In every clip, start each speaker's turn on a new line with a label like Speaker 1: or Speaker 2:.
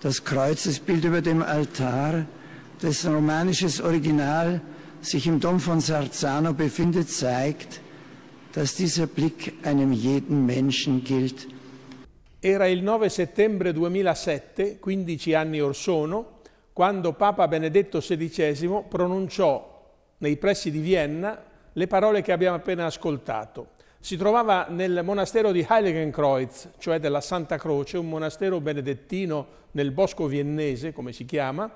Speaker 1: Das Kreuzesbild über dem Altar, dessen romanisches Original sich im Dom von Sarzano befindet, zeigt, dass dieser Blick einem jeden Menschen gilt. Era il 9 settembre 2007, 15 anni or sono, quando Papa Benedetto XVI pronunciò nei pressi di Vienna le parole che abbiamo appena ascoltato. Si trovava nel monastero di Heiligenkreuz, cioè della Santa Croce, un monastero benedettino nel bosco viennese, come si chiama,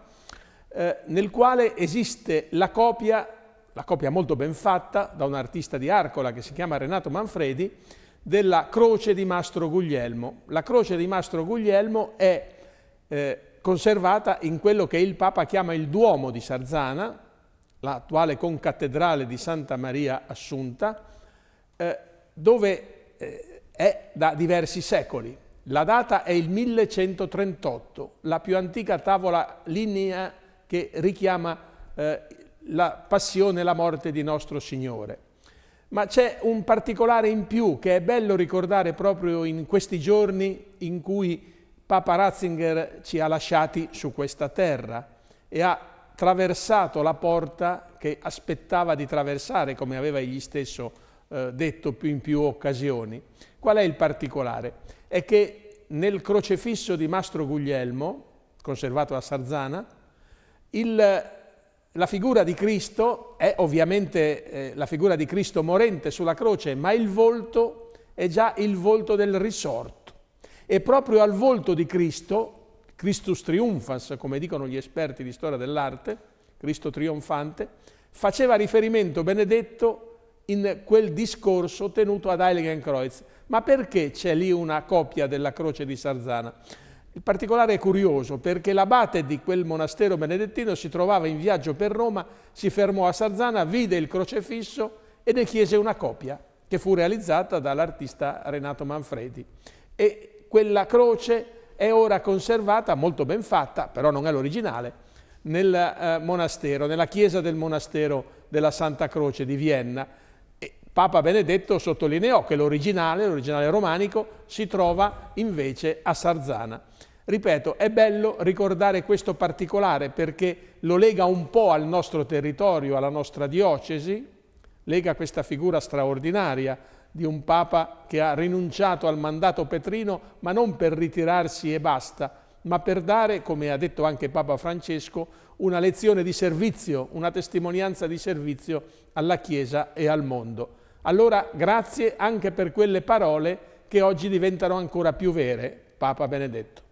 Speaker 1: eh, nel quale esiste la copia, la copia molto ben fatta, da un artista di Arcola che si chiama Renato Manfredi, della croce di Mastro Guglielmo. La croce di Mastro Guglielmo è eh, conservata in quello che il Papa chiama il Duomo di Sarzana, l'attuale concattedrale di Santa Maria Assunta, eh, dove eh, è da diversi secoli. La data è il 1138, la più antica tavola linea che richiama eh, la passione e la morte di nostro Signore. Ma c'è un particolare in più che è bello ricordare proprio in questi giorni in cui Papa Ratzinger ci ha lasciati su questa terra e ha traversato la porta che aspettava di traversare, come aveva egli stesso eh, detto più in più occasioni. Qual è il particolare? È che nel crocefisso di Mastro Guglielmo, conservato a Sarzana, il, la figura di Cristo è ovviamente eh, la figura di Cristo morente sulla croce, ma il volto è già il volto del risorto. E proprio al volto di Cristo, Christus triumphans, come dicono gli esperti di storia dell'arte, Cristo trionfante, faceva riferimento Benedetto in quel discorso tenuto ad Heiligenkreuz. Ma perché c'è lì una copia della croce di Sarzana? Il particolare è curioso perché l'abate di quel monastero benedettino si trovava in viaggio per Roma, si fermò a Sarzana, vide il crocefisso e ne chiese una copia che fu realizzata dall'artista Renato Manfredi. E quella croce è ora conservata, molto ben fatta, però non è l'originale, nel eh, monastero, nella chiesa del monastero della Santa Croce di Vienna, Papa Benedetto sottolineò che l'originale, l'originale romanico, si trova invece a Sarzana. Ripeto, è bello ricordare questo particolare perché lo lega un po' al nostro territorio, alla nostra diocesi, lega questa figura straordinaria di un Papa che ha rinunciato al mandato petrino, ma non per ritirarsi e basta, ma per dare, come ha detto anche Papa Francesco, una lezione di servizio, una testimonianza di servizio alla Chiesa e al mondo. Allora grazie anche per quelle parole che oggi diventano ancora più vere, Papa Benedetto.